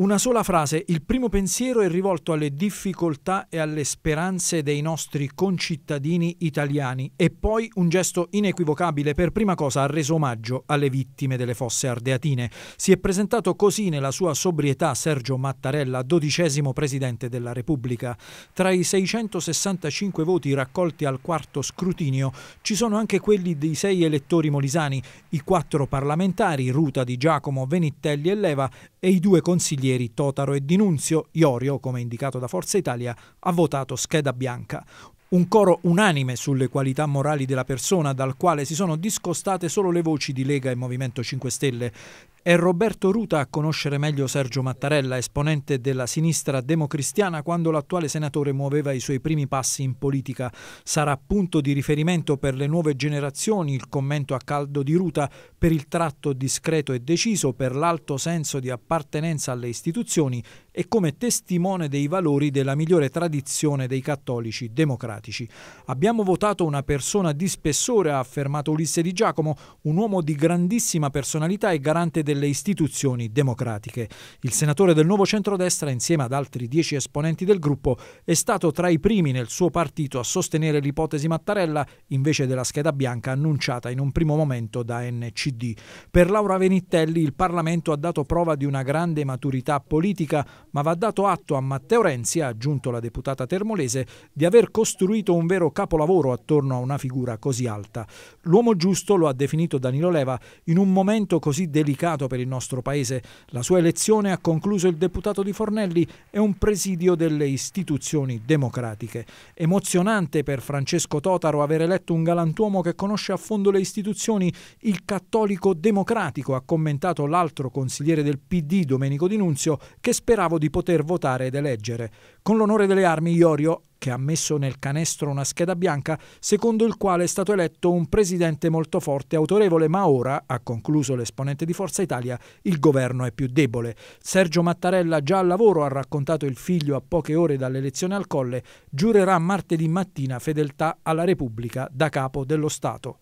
Una sola frase, il primo pensiero è rivolto alle difficoltà e alle speranze dei nostri concittadini italiani e poi un gesto inequivocabile per prima cosa ha reso omaggio alle vittime delle fosse ardeatine. Si è presentato così nella sua sobrietà Sergio Mattarella, dodicesimo presidente della Repubblica. Tra i 665 voti raccolti al quarto scrutinio ci sono anche quelli dei sei elettori molisani, i quattro parlamentari, Ruta di Giacomo, Venitelli e Leva e i due consiglieri consiglieri Totaro e Dinunzio, Iorio, come indicato da Forza Italia, ha votato scheda bianca. Un coro unanime sulle qualità morali della persona dal quale si sono discostate solo le voci di Lega e Movimento 5 Stelle. È Roberto Ruta a conoscere meglio Sergio Mattarella, esponente della sinistra democristiana, quando l'attuale senatore muoveva i suoi primi passi in politica. Sarà punto di riferimento per le nuove generazioni il commento a caldo di Ruta per il tratto discreto e deciso, per l'alto senso di appartenenza alle istituzioni e come testimone dei valori della migliore tradizione dei cattolici democratici. Abbiamo votato una persona di spessore, ha affermato Ulisse Di Giacomo, un uomo di grandissima personalità e garante delle delle istituzioni democratiche. Il senatore del nuovo centrodestra, insieme ad altri dieci esponenti del gruppo, è stato tra i primi nel suo partito a sostenere l'ipotesi Mattarella invece della scheda bianca annunciata in un primo momento da NCD. Per Laura Venitelli il Parlamento ha dato prova di una grande maturità politica, ma va dato atto a Matteo Renzi, ha aggiunto la deputata termolese, di aver costruito un vero capolavoro attorno a una figura così alta. L'uomo giusto lo ha definito Danilo Leva in un momento così delicato significato per il nostro Paese. La sua elezione, ha concluso il deputato di Fornelli, è un presidio delle istituzioni democratiche. Emozionante per Francesco Totaro aver eletto un galantuomo che conosce a fondo le istituzioni, il cattolico democratico, ha commentato l'altro consigliere del PD, Domenico Di Nunzio, che speravo di poter votare ed eleggere. Con l'onore delle armi, Iorio che ha messo nel canestro una scheda bianca secondo il quale è stato eletto un presidente molto forte e autorevole, ma ora, ha concluso l'esponente di Forza Italia, il governo è più debole. Sergio Mattarella, già al lavoro, ha raccontato il figlio a poche ore dall'elezione al Colle, giurerà martedì mattina fedeltà alla Repubblica da capo dello Stato.